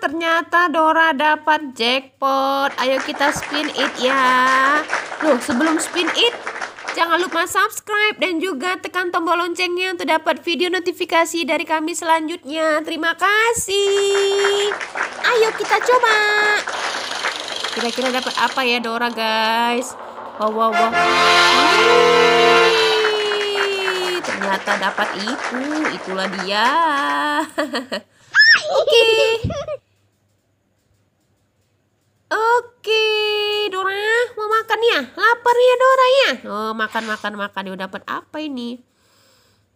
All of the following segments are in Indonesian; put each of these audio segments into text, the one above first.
ternyata Dora dapat jackpot. Ayo kita spin it ya. Loh, sebelum spin it, jangan lupa subscribe dan juga tekan tombol loncengnya untuk dapat video notifikasi dari kami selanjutnya. Terima kasih. Ayo kita coba. Kira-kira dapat apa ya Dora guys? Wow, wow, wow. ternyata dapat itu. Itulah dia. Oke. Okay. Oke, Dora mau makan ya? Lapar ya Dora ya? Oh, makan makan makan. Dia dapat apa ini?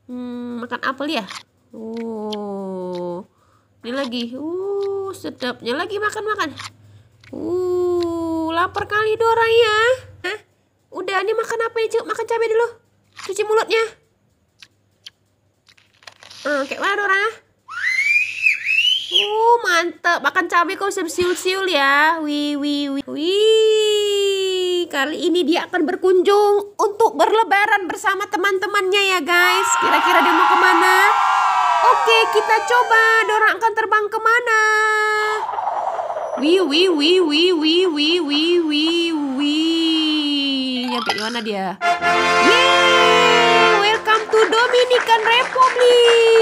Hmm, makan apel ya? Oh. Ini lagi. Uh, sedapnya lagi makan-makan. Uh, lapar kali Dora ya. Hah? Udah, ini makan apa ya? Cuk? Makan cabai dulu. Cuci mulutnya. Oke, okay, wah Dora mantep Makan cabai kau bisa siul-siul ya. wi wi wi wi Kali ini dia akan berkunjung untuk berlebaran bersama teman-temannya ya guys. Kira-kira dia mau kemana? Oke, kita coba. Dorang akan terbang kemana? wi wi wi wi wi wi wi wi wih. Nyampe mana dia? Yeay! Welcome to Dominican Republic.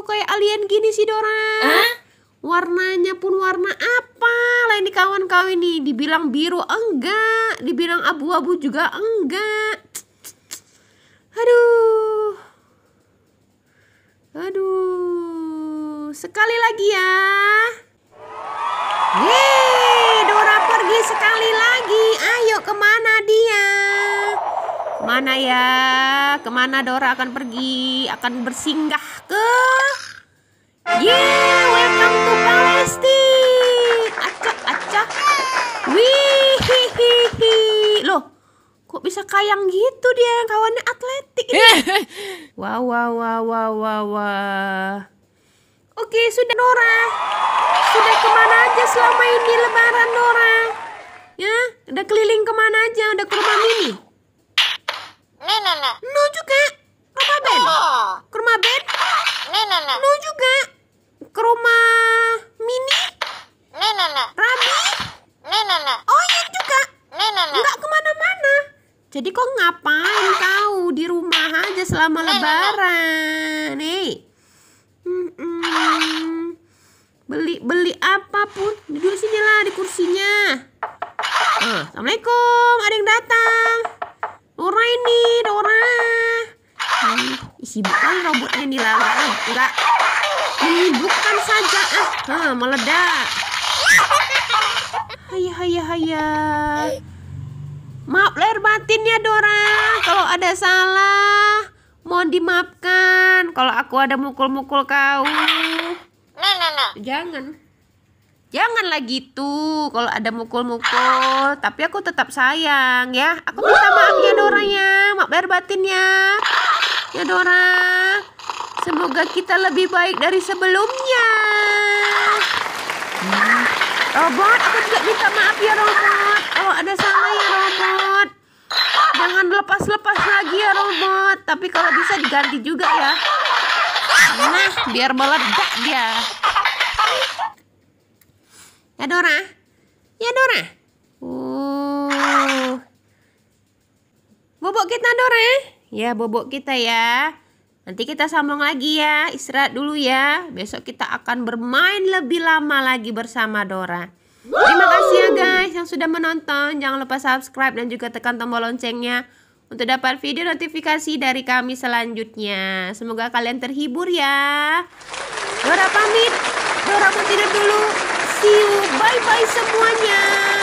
kau kayak alien gini sih Dora? Hah? Warnanya pun warna apa? Lah ini kawan kau ini dibilang biru enggak, dibilang abu-abu juga enggak. Aduh. Aduh. Sekali lagi ya. Yeay, Dora pergi sekali lagi. Kemana ya? Kemana Dora akan pergi? Akan bersinggah ke... Yeah, welcome to Palestine. Acak, acak. Wih, hi, hi, hi. Loh, kok bisa kayang gitu dia kawannya atletik ya? wow, wow, wow, wow, wow, wow. Oke, sudah Dora. Sudah kemana aja selama ini lebaran Dora? Ya, udah keliling kemana aja? Udah ke rumah Mimi? Jadi kok ngapain ah. kau di rumah aja selama lebaran? Nih. Hmm, Beli beli apa pun duduk sini lah di kursinya. Ah, Assalamualaikum, ada yang datang. Dora ini, Dora. Hmm, sibuk bukan robotnya di lalat. Eh, ah, enggak. bukan saja. Ah, ah meledak. Hayah, hayah, hayah. Maaf lahir batinnya Dora. Kalau ada salah, mohon dimaafkan. Kalau aku ada mukul-mukul kau. Jangan Jangan. Janganlah gitu. Kalau ada mukul-mukul, tapi aku tetap sayang ya. Aku minta maaf ya Dora ya. Maaf lahir ya Ya Dora. Semoga kita lebih baik dari sebelumnya. Robot, oh, aku juga minta maaf ya robot. Kalau oh, ada salah ya robot. Jangan lepas-lepas lagi ya robot. Tapi kalau bisa diganti juga ya. Nah, biar meledak dia. Ya Dora. Ya Dora. Uh. Bobok kita Dora. Ya, bobok kita ya. Nanti kita sambung lagi ya, istirahat dulu ya. Besok kita akan bermain lebih lama lagi bersama Dora. Terima kasih ya guys yang sudah menonton. Jangan lupa subscribe dan juga tekan tombol loncengnya untuk dapat video notifikasi dari kami selanjutnya. Semoga kalian terhibur ya. Dora pamit. Dora mau tidur dulu. See you. Bye-bye semuanya.